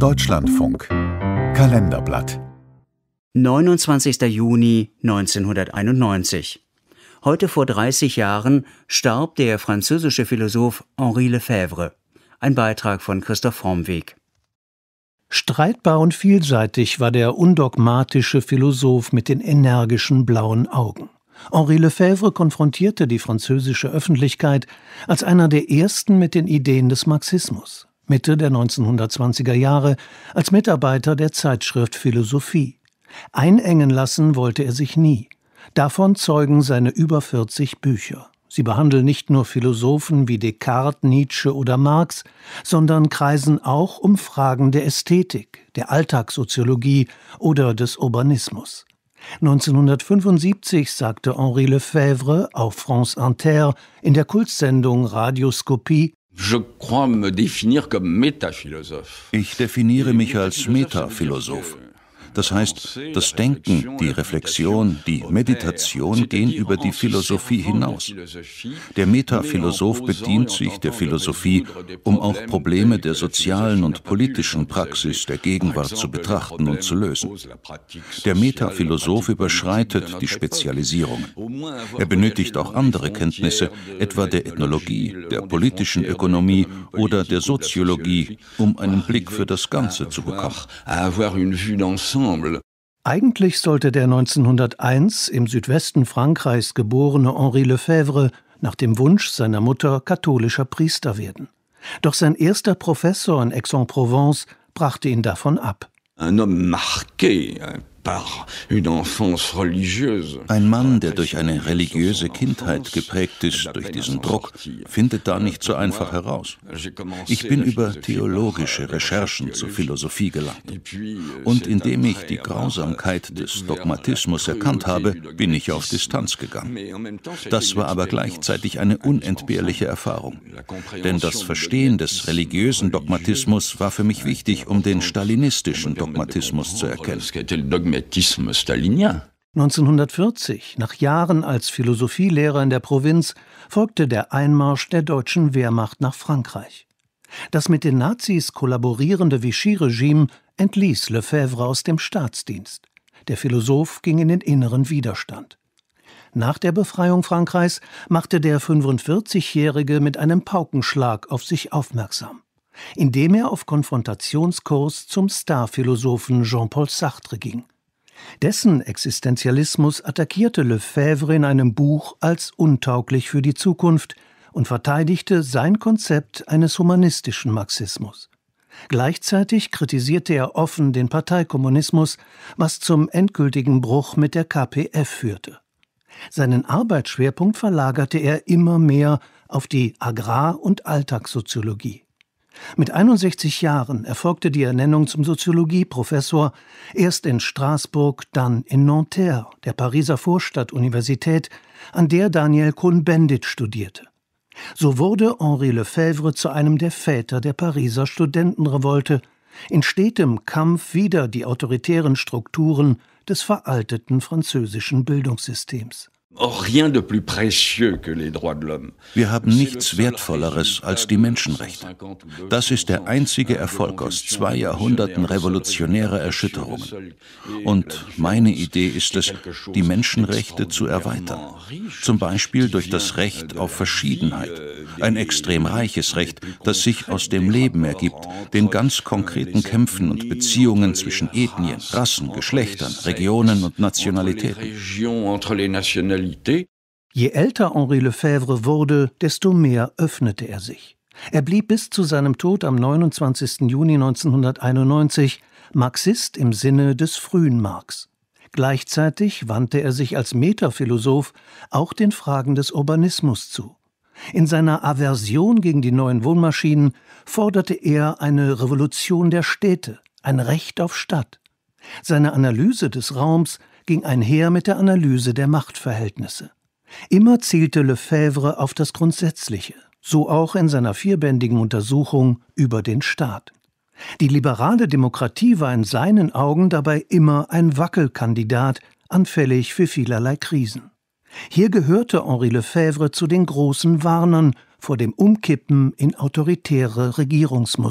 Deutschlandfunk Kalenderblatt 29. Juni 1991. Heute vor 30 Jahren starb der französische Philosoph Henri Lefebvre. Ein Beitrag von Christoph Formweg. Streitbar und vielseitig war der undogmatische Philosoph mit den energischen blauen Augen. Henri Lefebvre konfrontierte die französische Öffentlichkeit als einer der ersten mit den Ideen des Marxismus. Mitte der 1920er Jahre als Mitarbeiter der Zeitschrift Philosophie. Einengen lassen wollte er sich nie. Davon zeugen seine über 40 Bücher. Sie behandeln nicht nur Philosophen wie Descartes, Nietzsche oder Marx, sondern kreisen auch um Fragen der Ästhetik, der Alltagssoziologie oder des Urbanismus. 1975 sagte Henri Lefebvre auf France Inter in der Kultsendung Radioskopie, ich definiere mich als Metaphilosoph. Das heißt, das Denken, die Reflexion, die Meditation gehen über die Philosophie hinaus. Der Metaphilosoph bedient sich der Philosophie, um auch Probleme der sozialen und politischen Praxis der Gegenwart zu betrachten und zu lösen. Der Metaphilosoph überschreitet die Spezialisierung. Er benötigt auch andere Kenntnisse, etwa der Ethnologie, der politischen Ökonomie oder der Soziologie, um einen Blick für das Ganze zu bekommen. Ensemble. Eigentlich sollte der 1901 im Südwesten Frankreichs geborene Henri Lefebvre nach dem Wunsch seiner Mutter katholischer Priester werden. Doch sein erster Professor in Aix-en-Provence brachte ihn davon ab. Ein homme marqué, ein Mann, der durch eine religiöse Kindheit geprägt ist, durch diesen Druck, findet da nicht so einfach heraus. Ich bin über theologische Recherchen zur Philosophie gelangt. Und indem ich die Grausamkeit des Dogmatismus erkannt habe, bin ich auf Distanz gegangen. Das war aber gleichzeitig eine unentbehrliche Erfahrung. Denn das Verstehen des religiösen Dogmatismus war für mich wichtig, um den stalinistischen Dogmatismus zu erkennen. Antisemitismus stalinien. 1940, nach Jahren als Philosophielehrer in der Provinz, folgte der Einmarsch der deutschen Wehrmacht nach Frankreich. Das mit den Nazis kollaborierende Vichy-Regime entließ Lefebvre aus dem Staatsdienst. Der Philosoph ging in den inneren Widerstand. Nach der Befreiung Frankreichs machte der 45-Jährige mit einem Paukenschlag auf sich aufmerksam, indem er auf Konfrontationskurs zum Starphilosophen Jean-Paul Sartre ging. Dessen Existenzialismus attackierte Lefebvre in einem Buch als untauglich für die Zukunft und verteidigte sein Konzept eines humanistischen Marxismus. Gleichzeitig kritisierte er offen den Parteikommunismus, was zum endgültigen Bruch mit der KPF führte. Seinen Arbeitsschwerpunkt verlagerte er immer mehr auf die Agrar- und Alltagssoziologie. Mit 61 Jahren erfolgte die Ernennung zum Soziologieprofessor erst in Straßburg, dann in Nanterre, der Pariser Vorstadtuniversität, an der Daniel Cohn-Bendit studierte. So wurde Henri Lefebvre zu einem der Väter der Pariser Studentenrevolte, in stetem Kampf wider die autoritären Strukturen des veralteten französischen Bildungssystems rien de plus précieux que les droits de l'homme. Wir haben nichts Wertvolleres als die Menschenrechte. Das ist der einzige Erfolg aus zwei Jahrhunderten revolutionärer Erschütterungen. Und meine Idee ist es, die Menschenrechte zu erweitern. Zum Beispiel durch das Recht auf Verschiedenheit. Euh, Ein extrem reiches Recht, das sich aus dem Leben ergibt, den ganz konkreten Kämpfen und Beziehungen zwischen Ethnien, Rassen, Geschlechtern, Regionen und Nationalitäten réalité. Je älter Henri Lefebvre wurde, desto mehr öffnete er sich. Er blieb bis zu seinem Tod am 29. Juni 1991 Marxist im Sinne des frühen Marx. Gleichzeitig wandte er sich als Metaphilosoph auch den Fragen des Urbanismus zu. In seiner Aversion gegen die neuen Wohnmaschinen forderte er eine Revolution der Städte, ein Recht auf Stadt. Seine Analyse des Raums ging einher mit der Analyse der Machtverhältnisse. Immer zielte Lefebvre auf das Grundsätzliche, so auch in seiner vierbändigen Untersuchung über den Staat. Die liberale Demokratie war in seinen Augen dabei immer ein Wackelkandidat, anfällig für vielerlei Krisen. Hier gehörte Henri Lefebvre zu den großen Warnern vor dem Umkippen in autoritäre Regierungsmuster.